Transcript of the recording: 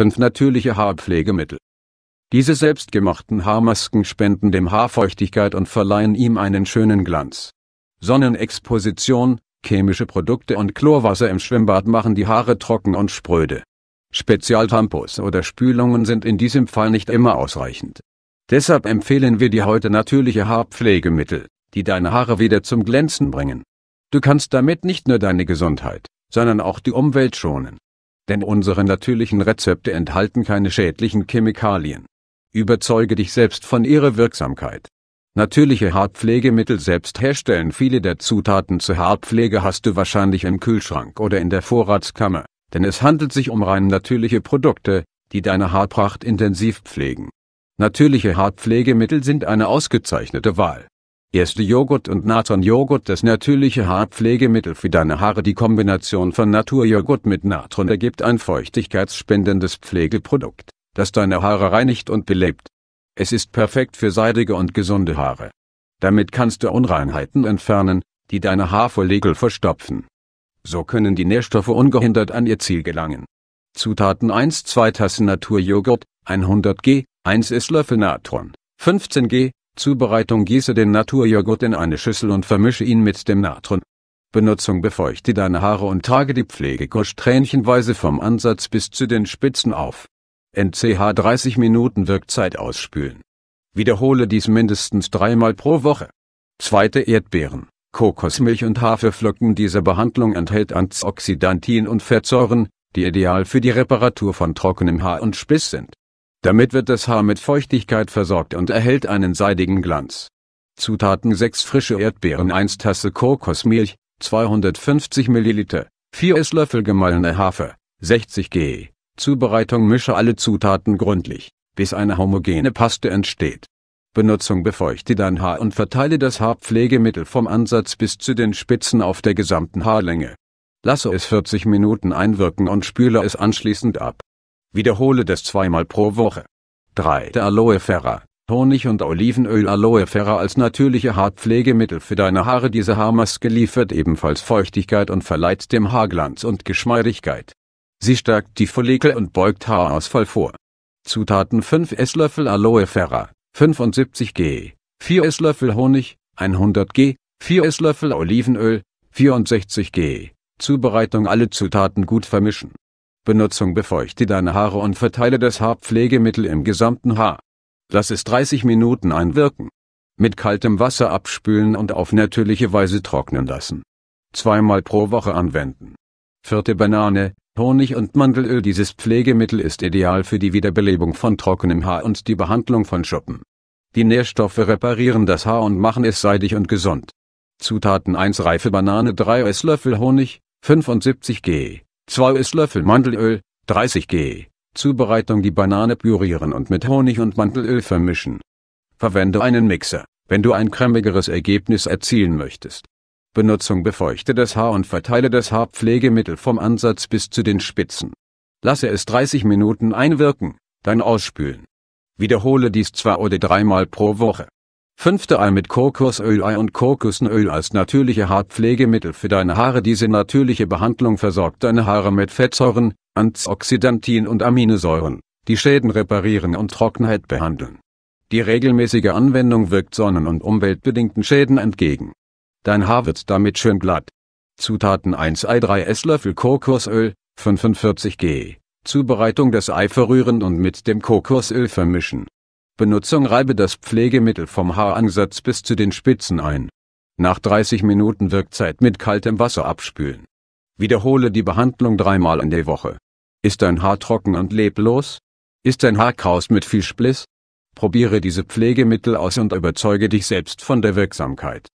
5 natürliche Haarpflegemittel. Diese selbstgemachten Haarmasken spenden dem Haar Feuchtigkeit und verleihen ihm einen schönen Glanz. Sonnenexposition, chemische Produkte und Chlorwasser im Schwimmbad machen die Haare trocken und spröde. Spezialtampos oder Spülungen sind in diesem Fall nicht immer ausreichend. Deshalb empfehlen wir dir heute natürliche Haarpflegemittel, die deine Haare wieder zum Glänzen bringen. Du kannst damit nicht nur deine Gesundheit, sondern auch die Umwelt schonen denn unsere natürlichen Rezepte enthalten keine schädlichen Chemikalien. Überzeuge dich selbst von ihrer Wirksamkeit. Natürliche Haarpflegemittel selbst herstellen viele der Zutaten zur Haarpflege hast du wahrscheinlich im Kühlschrank oder in der Vorratskammer, denn es handelt sich um rein natürliche Produkte, die deine Haarpracht intensiv pflegen. Natürliche Haarpflegemittel sind eine ausgezeichnete Wahl. Erste Joghurt und Natronjoghurt Das natürliche Haarpflegemittel für deine Haare Die Kombination von Naturjoghurt mit Natron ergibt ein feuchtigkeitsspendendes Pflegeprodukt, das deine Haare reinigt und belebt. Es ist perfekt für seidige und gesunde Haare. Damit kannst du Unreinheiten entfernen, die deine Haarfollikel verstopfen. So können die Nährstoffe ungehindert an ihr Ziel gelangen. Zutaten 1 2 Tassen Naturjoghurt, 100 g, 1 Esslöffel Natron, 15 g, Zubereitung gieße den Naturjoghurt in eine Schüssel und vermische ihn mit dem Natron. Benutzung befeuchte deine Haare und trage die Pflegekusch tränchenweise vom Ansatz bis zu den Spitzen auf. NCH 30 Minuten Wirkzeit ausspülen. Wiederhole dies mindestens dreimal pro Woche. Zweite Erdbeeren, Kokosmilch und Haferflocken Diese Behandlung enthält Antioxidantien und Fettsäuren, die ideal für die Reparatur von trockenem Haar und Spiss sind. Damit wird das Haar mit Feuchtigkeit versorgt und erhält einen seidigen Glanz. Zutaten 6 frische Erdbeeren 1 Tasse Kokosmilch, 250 ml, 4 Esslöffel gemahlene Hafer, 60 g. Zubereitung Mische alle Zutaten gründlich, bis eine homogene Paste entsteht. Benutzung Befeuchte dein Haar und verteile das Haarpflegemittel vom Ansatz bis zu den Spitzen auf der gesamten Haarlänge. Lasse es 40 Minuten einwirken und spüle es anschließend ab. Wiederhole das zweimal pro Woche. 3. Aloe Vera. Honig und Olivenöl Aloe Vera als natürliche Haarpflegemittel für deine Haare. Diese Haarmaske liefert ebenfalls Feuchtigkeit und verleiht dem Haarglanz und Geschmeidigkeit. Sie stärkt die Follikel und beugt Haarausfall vor. Zutaten 5 Esslöffel Aloe Vera, 75 g, 4 Esslöffel Honig, 100 g, 4 Esslöffel Olivenöl, 64 g. Zubereitung Alle Zutaten gut vermischen Benutzung befeuchte deine Haare und verteile das Haarpflegemittel im gesamten Haar. Lass es 30 Minuten einwirken. Mit kaltem Wasser abspülen und auf natürliche Weise trocknen lassen. Zweimal pro Woche anwenden. Vierte Banane, Honig und Mandelöl Dieses Pflegemittel ist ideal für die Wiederbelebung von trockenem Haar und die Behandlung von Schuppen. Die Nährstoffe reparieren das Haar und machen es seidig und gesund. Zutaten 1 reife Banane 3 Esslöffel Honig, 75 g 2 Esslöffel Mandelöl, 30 g. Zubereitung Die Banane pürieren und mit Honig und Mandelöl vermischen. Verwende einen Mixer, wenn du ein cremigeres Ergebnis erzielen möchtest. Benutzung Befeuchte das Haar und verteile das Haarpflegemittel vom Ansatz bis zu den Spitzen. Lasse es 30 Minuten einwirken, dann ausspülen. Wiederhole dies zwei oder dreimal pro Woche. Fünfte Ei mit Kokosöl Ei und Kokosnöl als natürliche Haarpflegemittel für deine Haare. Diese natürliche Behandlung versorgt deine Haare mit Fettsäuren, Antioxidantien und Aminosäuren, die Schäden reparieren und Trockenheit behandeln. Die regelmäßige Anwendung wirkt sonnen- und umweltbedingten Schäden entgegen. Dein Haar wird damit schön glatt. Zutaten 1 Ei 3 Esslöffel Kokosöl, 45 g. Zubereitung des Ei verrühren und mit dem Kokosöl vermischen. Benutzung reibe das Pflegemittel vom Haaransatz bis zu den Spitzen ein. Nach 30 Minuten Wirkzeit mit kaltem Wasser abspülen. Wiederhole die Behandlung dreimal in der Woche. Ist dein Haar trocken und leblos? Ist dein Haar kraus mit viel Spliss? Probiere diese Pflegemittel aus und überzeuge dich selbst von der Wirksamkeit.